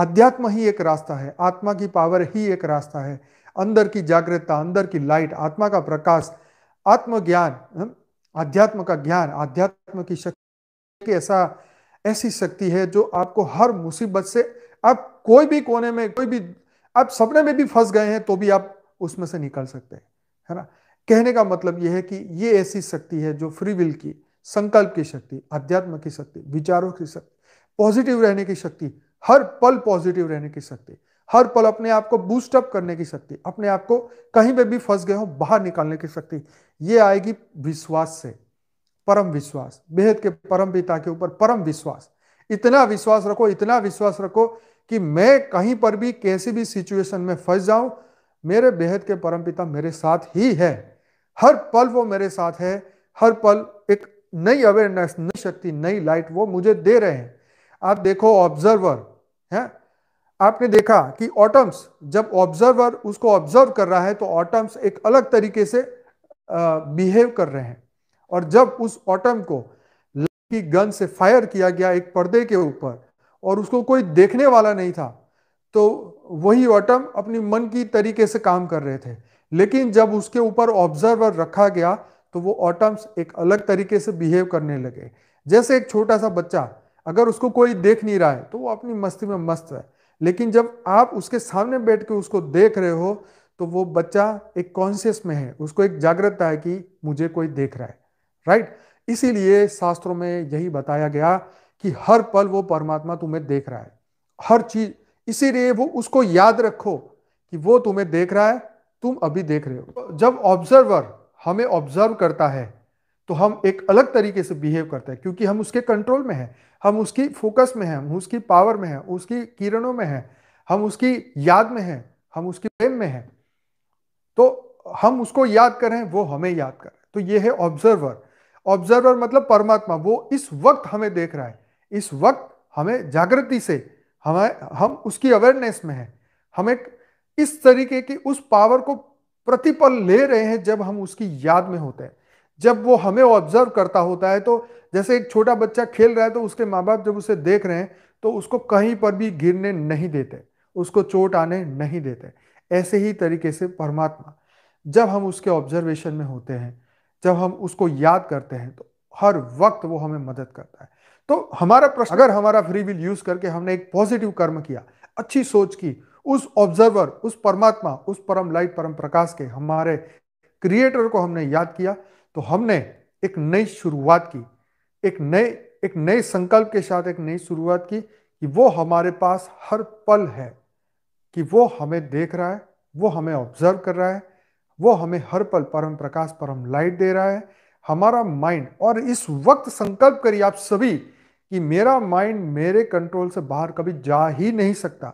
आध्यात्म ही एक रास्ता है आत्मा की पावर ही एक रास्ता है अंदर की जागृतता अंदर की लाइट आत्मा का प्रकाश आत्मज्ञान आध्यात्म का ज्ञान आध्यात्म की शक्ति ऐसा ऐसी शक्ति है जो आपको हर मुसीबत से आप कोई भी कोने में कोई भी आप सपने में भी फंस गए हैं तो भी आप उसमें से निकल सकते हैं है ना कहने का मतलब यह है कि ये ऐसी शक्ति है जो फ्री विल की संकल्प की शक्ति अध्यात्म की शक्ति विचारों की शक्ति पॉजिटिव रहने की शक्ति हर पल पॉजिटिव रहने की शक्ति हर पल अपने आप को बूस्टअप करने की शक्ति अपने आप को कहीं पे भी फंस गए हो बाहर निकालने की शक्ति ये आएगी विश्वास से परम विश्वास बेहद के परम पिता के ऊपर परम विश्वास इतना विश्वास रखो इतना विश्वास रखो कि मैं कहीं पर भी कैसी भी सिचुएशन में फंस जाऊं मेरे बेहद के परम पिता मेरे साथ ही है हर पल वो मेरे साथ है हर पल एक नई अवेयरनेस नई शक्ति नई लाइट वो मुझे दे रहे हैं आप देखो ऑब्जर्वर है आपने देखा कि ऑटम्स जब ऑब्जर्वर उसको ऑब्जर्व कर रहा है तो ऑटम्स एक अलग तरीके से बिहेव कर रहे हैं और जब उस ऑटम को लकी गन से फायर किया गया एक पर्दे के ऊपर और उसको कोई देखने वाला नहीं था तो वही ऑटम अपनी मन की तरीके से काम कर रहे थे लेकिन जब उसके ऊपर ऑब्जर्वर रखा गया तो वो ऑटम्स एक अलग तरीके से बिहेव करने लगे जैसे एक छोटा सा बच्चा अगर उसको कोई देख नहीं रहा है तो वो अपनी मस्ती में मस्त है लेकिन जब आप उसके सामने बैठ के उसको देख रहे हो तो वो बच्चा एक कॉन्शियस में है उसको एक जागृतता है कि मुझे कोई देख रहा है राइट इसीलिए शास्त्रों में यही बताया गया कि हर पल वो परमात्मा तुम्हें देख रहा है हर चीज इसीलिए वो उसको याद रखो कि वो तुम्हें देख रहा है तुम अभी देख रहे हो जब ऑब्जर्वर हमें ऑब्जर्व करता है तो हम एक अलग तरीके से बिहेव करते हैं क्योंकि हम उसके कंट्रोल में हैं हम उसकी फोकस में हैं हम उसकी पावर में हैं उसकी किरणों में हैं हम उसकी याद में हैं हम उसकी प्रेम में हैं तो हम उसको याद करें वो हमें याद करें तो ये है ऑब्जर्वर ऑब्जर्वर मतलब परमात्मा वो इस वक्त हमें देख रहा है इस वक्त हमें जागृति से हमें हम उसकी अवेयरनेस में हैं हमें इस तरीके की उस पावर को प्रतिपल ले रहे हैं जब हम उसकी याद में होते हैं जब वो हमें ऑब्जर्व करता होता है तो जैसे एक छोटा बच्चा खेल रहा है तो उसके माँ बाप जब उसे देख रहे हैं तो उसको कहीं पर भी गिरने नहीं देते उसको चोट आने नहीं देते ऐसे ही तरीके से परमात्मा जब हम उसके ऑब्जर्वेशन में होते हैं जब हम उसको याद करते हैं तो हर वक्त वो हमें मदद करता है तो हमारा प्रश्न अगर हमारा फ्री विल यूज करके हमने एक पॉजिटिव कर्म किया अच्छी सोच की उस ऑब्जर्वर उस परमात्मा उस परम लाइट परम प्रकाश के हमारे क्रिएटर को हमने याद किया तो हमने एक नई शुरुआत की एक नए एक नए संकल्प के साथ एक नई शुरुआत की कि वो हमारे पास हर पल है कि वो हमें देख रहा है वो हमें ऑब्जर्व कर रहा है वो हमें हर पल परम प्रकाश परम लाइट दे रहा है हमारा माइंड और इस वक्त संकल्प करिए आप सभी कि मेरा माइंड मेरे कंट्रोल से बाहर कभी जा ही नहीं सकता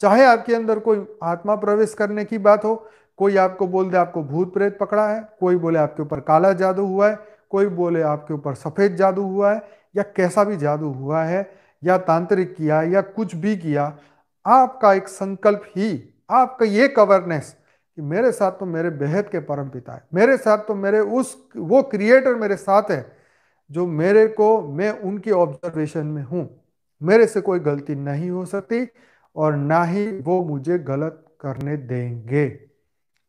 चाहे आपके अंदर कोई आत्मा प्रवेश करने की बात हो कोई आपको बोल दे आपको भूत प्रेत पकड़ा है कोई बोले आपके ऊपर काला जादू हुआ है कोई बोले आपके ऊपर सफ़ेद जादू हुआ है या कैसा भी जादू हुआ है या तांत्रिक किया या कुछ भी किया आपका एक संकल्प ही आपका ये अवेयरनेस कि मेरे साथ तो मेरे बेहद के परम पिता है मेरे साथ तो मेरे उस वो क्रिएटर मेरे साथ है जो मेरे को मैं उनकी ऑब्जर्वेशन में हूँ मेरे से कोई गलती नहीं हो सकती और ना ही वो मुझे गलत करने देंगे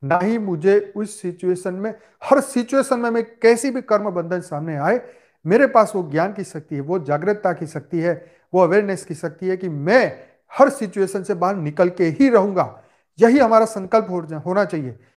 ना ही मुझे उस सिचुएशन में हर सिचुएशन में मैं कैसी भी कर्म बंधन सामने आए मेरे पास वो ज्ञान की शक्ति है वो जागृतता की शक्ति है वो अवेयरनेस की शक्ति है कि मैं हर सिचुएशन से बाहर निकल के ही रहूंगा यही हमारा संकल्प होना चाहिए